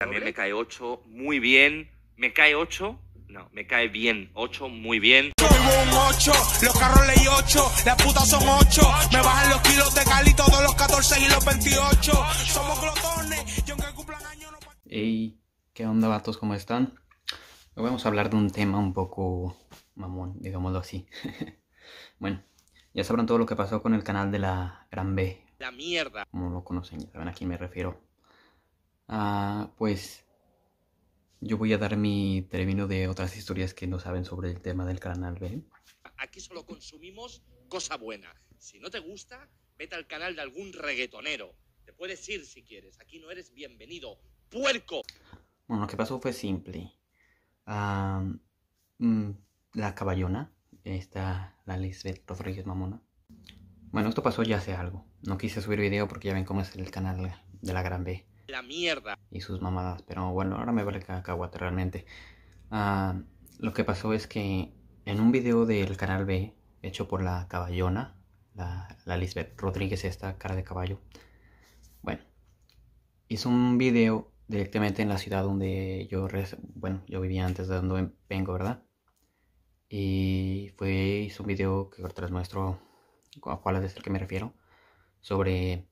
También me cae 8, muy bien. ¿Me cae 8? No, me cae bien. 8, muy bien. Soy un 8, los carros leí 8, las putas son 8. Me bajan los kilos de Cali todos los 14 y los 28. Somos glotones, yo aunque cumplan años no... Ey, ¿qué onda vatos? ¿Cómo están? Hoy vamos a hablar de un tema un poco mamón, digámoslo así. bueno, ya sabrán todo lo que pasó con el canal de la Gran B. La mierda. Como lo conocen, ya saben a quién me refiero. Ah, pues yo voy a dar mi término de otras historias que no saben sobre el tema del canal B. Aquí solo consumimos cosa buena. Si no te gusta, vete al canal de algún reggaetonero. Te puedes ir si quieres. Aquí no eres bienvenido. ¡Puerco! Bueno, lo que pasó fue simple. Mm, la caballona, está la Lisbeth Rodríguez Mamona. Bueno, esto pasó ya hace algo. No quise subir video porque ya ven cómo es el canal de la Gran B la mierda. Y sus mamadas, pero bueno, ahora me vale cacahuate realmente. Ah, lo que pasó es que en un video del canal B, hecho por la caballona, la, la Lisbeth Rodríguez, esta cara de caballo, bueno, hizo un video directamente en la ciudad donde yo, bueno, yo vivía antes de donde vengo, ¿verdad? Y fue, hizo un video que ahorita les muestro a cuál es el que me refiero, sobre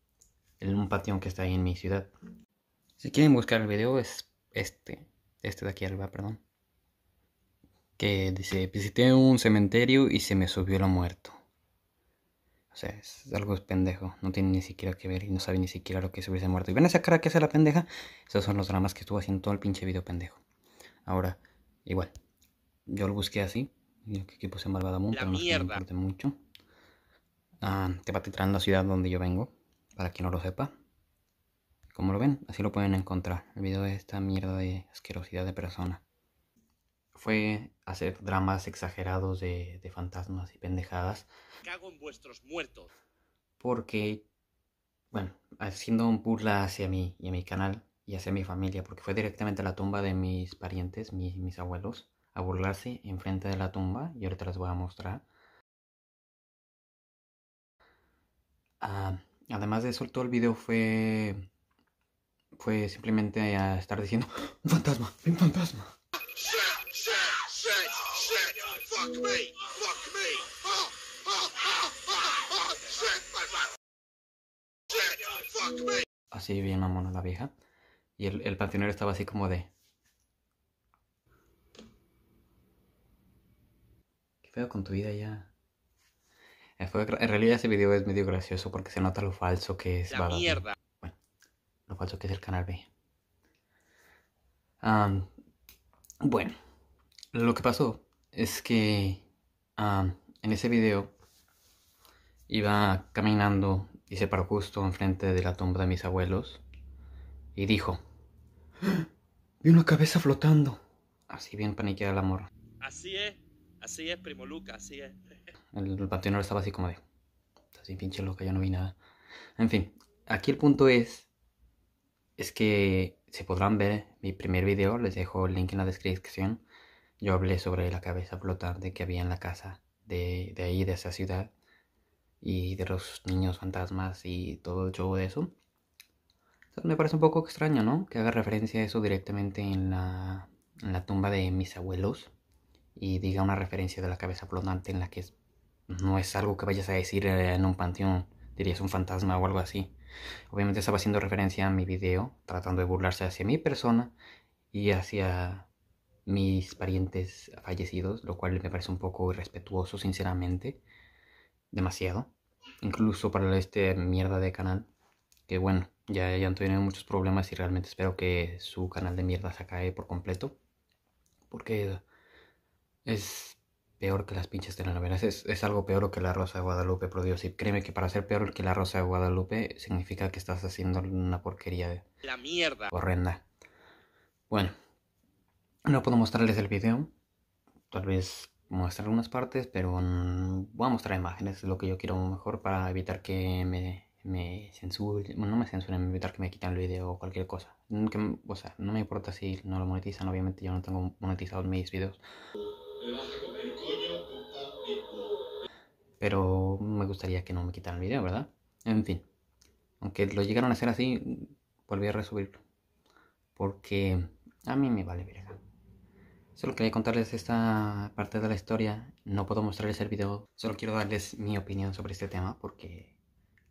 un panteón que está ahí en mi ciudad. Si quieren buscar el video es este, este de aquí arriba, perdón. Que dice, visité un cementerio y se me subió lo muerto. O sea, es algo pendejo, no tiene ni siquiera que ver y no sabe ni siquiera lo que subirse muerto. Y ven esa cara que hace la pendeja, esos son los dramas que estuvo haciendo todo el pinche video pendejo. Ahora, igual, yo lo busqué así, y que puse Malvada pero no mierda. me mucho. Ah, te va en la ciudad donde yo vengo, para quien no lo sepa. Como lo ven, así lo pueden encontrar. El video de esta mierda de asquerosidad de persona. Fue hacer dramas exagerados de, fantasmas y pendejadas. Cago en vuestros muertos. Porque, bueno, haciendo un burla hacia mí y a mi canal y hacia mi familia, porque fue directamente a la tumba de mis parientes, mis, mis abuelos, a burlarse enfrente de la tumba, y ahorita les voy a mostrar. Ah, además de eso, todo el video fue fue simplemente a estar diciendo, un fantasma, un fantasma. Así bien mamona la vieja. Y el, el estaba así como de... ¿Qué pedo con tu vida ya? Eh, en realidad ese video es medio gracioso porque se nota lo falso que es. La mierda que es el canal B. bueno, lo que pasó es que en ese video iba caminando y se paró justo enfrente de la tumba de mis abuelos y dijo, ¡Ah! vi una cabeza flotando. Así bien paniqueada la morra. Así es, así es, primo Luca, así es. El, panteonero estaba así como de, así pinche loca, ya no vi nada. En fin, aquí el punto es es que se podrán ver mi primer video, les dejo el link en la descripción. Yo hablé sobre la cabeza flotante que había en la casa de, de ahí, de esa ciudad, y de los niños fantasmas y todo el show de eso. me parece un poco extraño, ¿no? Que haga referencia a eso directamente en la, en la tumba de mis abuelos y diga una referencia de la cabeza flotante en la que no es algo que vayas a decir eh, en un panteón, dirías un fantasma o algo así. Obviamente estaba haciendo referencia a mi video, tratando de burlarse hacia mi persona y hacia mis parientes fallecidos, lo cual me parece un poco irrespetuoso, sinceramente. Demasiado. Incluso para este mierda de canal. Que bueno, ya, ya han tenido muchos problemas y realmente espero que su canal de mierda se acabe por completo. Porque es peor que las pinches telenovelas. Es, es algo peor que La Rosa de Guadalupe, por Dios. Y créeme que para ser peor que La Rosa de Guadalupe significa que estás haciendo una porquería de... La mierda. Horrenda. Bueno. No puedo mostrarles el video. Tal vez mostrar algunas partes, pero voy a mostrar imágenes. Es lo que yo quiero mejor para evitar que me, me censuren. no me censuren, evitar que me quitan el video o cualquier cosa. Que, o sea, no me importa si no lo monetizan. Obviamente yo no tengo monetizados mis videos. Pero me gustaría que no me quitaran el video, ¿verdad? En fin. Aunque lo llegaron a hacer así, volví a resubirlo. Porque a mí me vale verga. Solo quería contarles esta parte de la historia. No puedo mostrarles el video. Solo quiero darles mi opinión sobre este tema porque,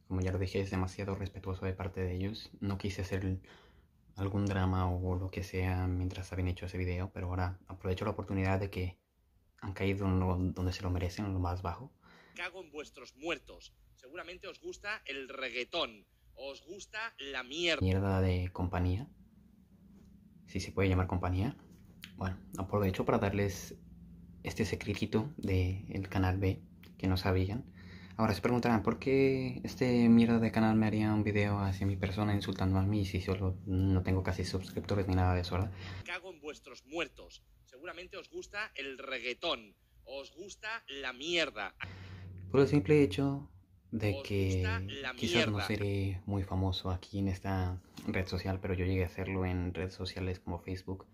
como ya lo dije, es demasiado respetuoso de parte de ellos. No quise hacer algún drama o lo que sea mientras habían hecho ese video, pero ahora aprovecho la oportunidad de que han caído donde se lo merecen, en lo más bajo. Cago en vuestros muertos. Seguramente os gusta el reggaetón. Os gusta la mierda. Mierda de compañía. Si se puede llamar compañía. Bueno, aprovecho para darles este secretito del canal B que no sabían. Ahora se preguntarán, ¿por qué este mierda de canal me haría un video hacia mi persona insultando a mí si solo no tengo casi suscriptores ni nada de eso, ¿verdad? vuestros muertos. Seguramente os gusta el reggaetón. Os gusta la mierda. Por el simple hecho de que quizás no seré muy famoso aquí en esta red social, pero yo llegué a hacerlo en redes sociales como Facebook.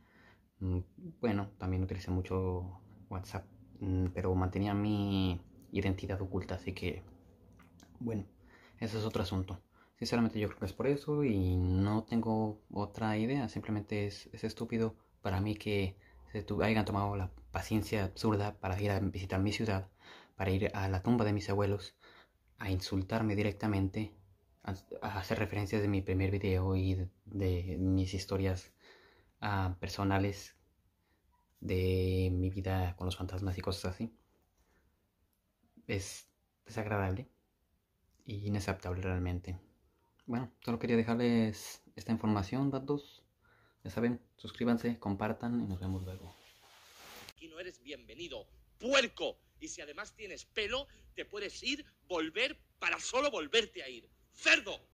Mm, bueno, también utilicé mucho WhatsApp, mm, pero mantenía mi identidad oculta. Así que, bueno, ese es otro asunto. Sinceramente yo creo que es por eso y no tengo otra idea. Simplemente es, estúpido para mí que se hayan tomado la paciencia absurda para ir a visitar mi ciudad, para ir a la tumba de mis abuelos, a insultarme directamente, a, hacer referencias de mi primer video y de, mis historias ah, personales de mi vida con los fantasmas y cosas así es desagradable y inaceptable realmente. Bueno, solo quería dejarles esta información, datos. Ya saben, suscríbanse, compartan y nos vemos luego. Aquí no eres bienvenido, puerco. Y si además tienes pelo, te puedes ir, volver, para solo volverte a ir. ¡Cerdo!